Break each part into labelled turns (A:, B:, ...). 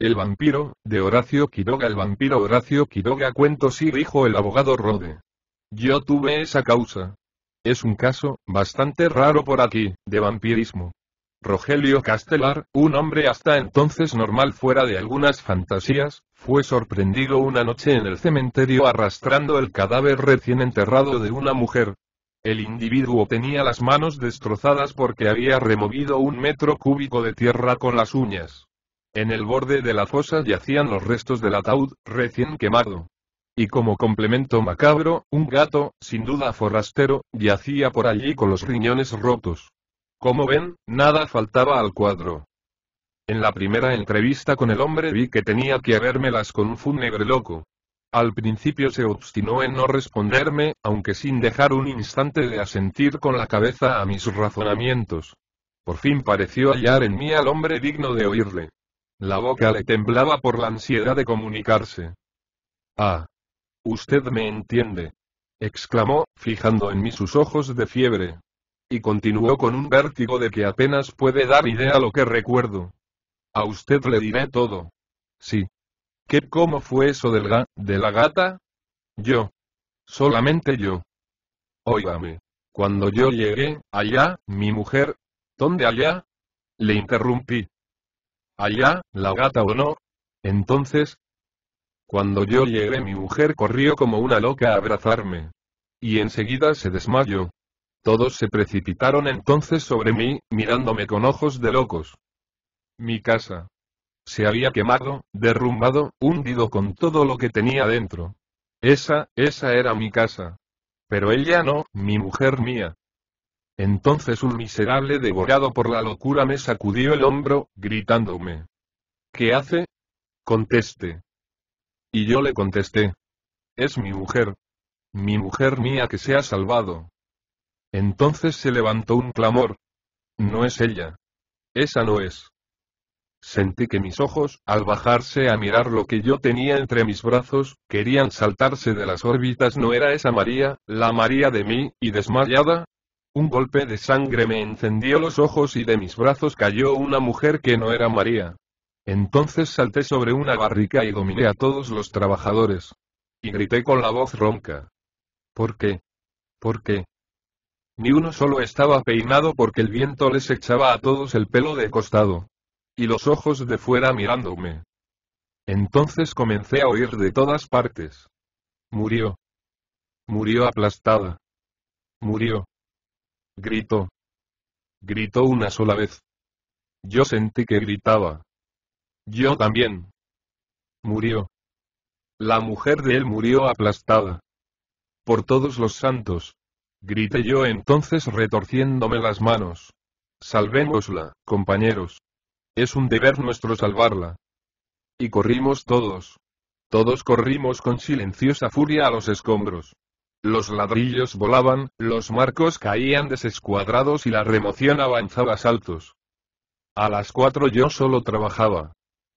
A: El vampiro, de Horacio Quiroga El vampiro Horacio Quiroga cuento sí dijo el abogado Rode. Yo tuve esa causa. Es un caso, bastante raro por aquí, de vampirismo. Rogelio Castelar, un hombre hasta entonces normal fuera de algunas fantasías, fue sorprendido una noche en el cementerio arrastrando el cadáver recién enterrado de una mujer. El individuo tenía las manos destrozadas porque había removido un metro cúbico de tierra con las uñas. En el borde de la fosa yacían los restos del ataúd, recién quemado. Y como complemento macabro, un gato, sin duda forastero, yacía por allí con los riñones rotos. Como ven, nada faltaba al cuadro. En la primera entrevista con el hombre vi que tenía que habérmelas con un fúnebre loco. Al principio se obstinó en no responderme, aunque sin dejar un instante de asentir con la cabeza a mis razonamientos. Por fin pareció hallar en mí al hombre digno de oírle. La boca le temblaba por la ansiedad de comunicarse. Ah. Usted me entiende. exclamó, fijando en mí sus ojos de fiebre. Y continuó con un vértigo de que apenas puede dar idea lo que recuerdo. A usted le diré todo. Sí. ¿Qué cómo fue eso del de la gata? Yo. Solamente yo. Óigame. Cuando yo llegué, allá, mi mujer. ¿Dónde allá? Le interrumpí. Allá, la gata o no. Entonces, cuando yo llegué mi mujer corrió como una loca a abrazarme. Y enseguida se desmayó. Todos se precipitaron entonces sobre mí, mirándome con ojos de locos. Mi casa. Se había quemado, derrumbado, hundido con todo lo que tenía dentro. Esa, esa era mi casa. Pero ella no, mi mujer mía. Entonces un miserable devorado por la locura me sacudió el hombro, gritándome. ¿Qué hace? Conteste. Y yo le contesté. Es mi mujer. Mi mujer mía que se ha salvado. Entonces se levantó un clamor. No es ella. Esa no es. Sentí que mis ojos, al bajarse a mirar lo que yo tenía entre mis brazos, querían saltarse de las órbitas. No era esa María, la María de mí, y desmayada, un golpe de sangre me encendió los ojos y de mis brazos cayó una mujer que no era María. Entonces salté sobre una barrica y dominé a todos los trabajadores. Y grité con la voz ronca. ¿Por qué? ¿Por qué? Ni uno solo estaba peinado porque el viento les echaba a todos el pelo de costado. Y los ojos de fuera mirándome. Entonces comencé a oír de todas partes. Murió. Murió aplastada. Murió. Gritó. Gritó una sola vez. Yo sentí que gritaba. Yo también. Murió. La mujer de él murió aplastada. Por todos los santos. Grité yo entonces retorciéndome las manos. Salvémosla, compañeros. Es un deber nuestro salvarla. Y corrimos todos. Todos corrimos con silenciosa furia a los escombros. Los ladrillos volaban, los marcos caían desescuadrados y la remoción avanzaba saltos. A las cuatro yo solo trabajaba.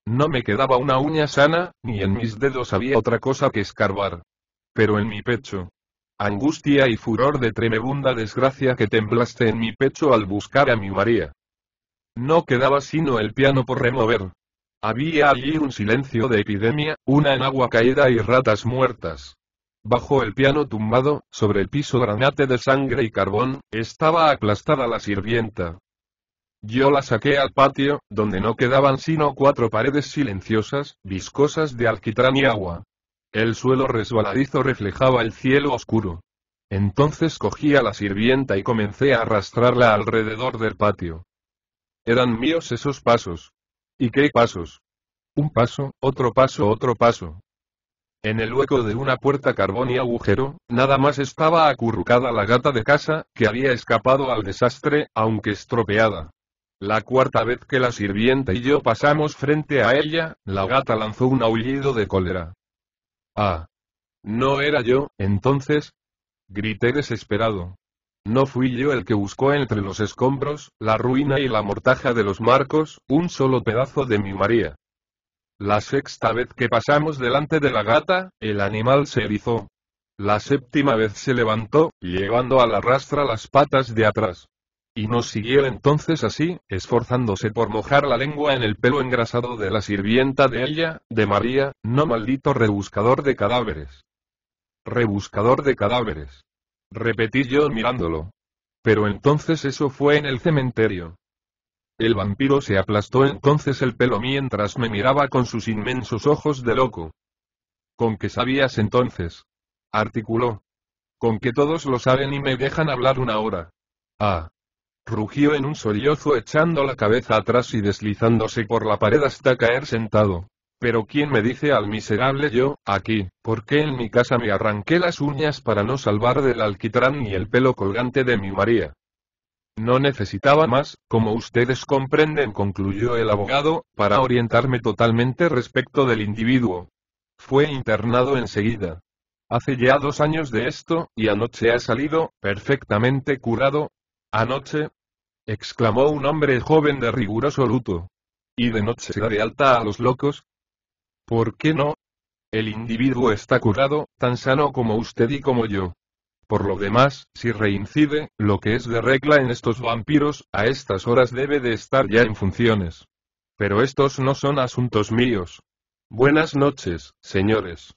A: No me quedaba una uña sana, ni en mis dedos había otra cosa que escarbar. Pero en mi pecho. Angustia y furor de tremebunda desgracia que temblaste en mi pecho al buscar a mi María. No quedaba sino el piano por remover. Había allí un silencio de epidemia, una enagua caída y ratas muertas. Bajo el piano tumbado, sobre el piso granate de sangre y carbón, estaba aplastada la sirvienta. Yo la saqué al patio, donde no quedaban sino cuatro paredes silenciosas, viscosas de alquitrán y agua. El suelo resbaladizo reflejaba el cielo oscuro. Entonces cogí a la sirvienta y comencé a arrastrarla alrededor del patio. Eran míos esos pasos. ¿Y qué pasos? Un paso, otro paso, otro paso. En el hueco de una puerta carbón y agujero, nada más estaba acurrucada la gata de casa, que había escapado al desastre, aunque estropeada. La cuarta vez que la sirvienta y yo pasamos frente a ella, la gata lanzó un aullido de cólera. Ah. No era yo, entonces. Grité desesperado. No fui yo el que buscó entre los escombros, la ruina y la mortaja de los marcos, un solo pedazo de mi María. La sexta vez que pasamos delante de la gata, el animal se erizó. La séptima vez se levantó, llevando a la rastra las patas de atrás. Y nos siguió entonces así, esforzándose por mojar la lengua en el pelo engrasado de la sirvienta de ella, de María, no maldito rebuscador de cadáveres. Rebuscador de cadáveres. Repetí yo mirándolo. Pero entonces eso fue en el cementerio. El vampiro se aplastó entonces el pelo mientras me miraba con sus inmensos ojos de loco. ¿Con qué sabías entonces? articuló. Con que todos lo saben y me dejan hablar una hora. Ah. Rugió en un sollozo echando la cabeza atrás y deslizándose por la pared hasta caer sentado. Pero ¿quién me dice al miserable yo, aquí, por qué en mi casa me arranqué las uñas para no salvar del alquitrán ni el pelo colgante de mi María? No necesitaba más, como ustedes comprenden, concluyó el abogado, para orientarme totalmente respecto del individuo. Fue internado enseguida. Hace ya dos años de esto, y anoche ha salido, perfectamente curado. Anoche, exclamó un hombre joven de riguroso luto. ¿Y de noche se da de alta a los locos? ¿Por qué no? El individuo está curado, tan sano como usted y como yo. Por lo demás, si reincide, lo que es de regla en estos vampiros, a estas horas debe de estar ya en funciones. Pero estos no son asuntos míos. Buenas noches, señores.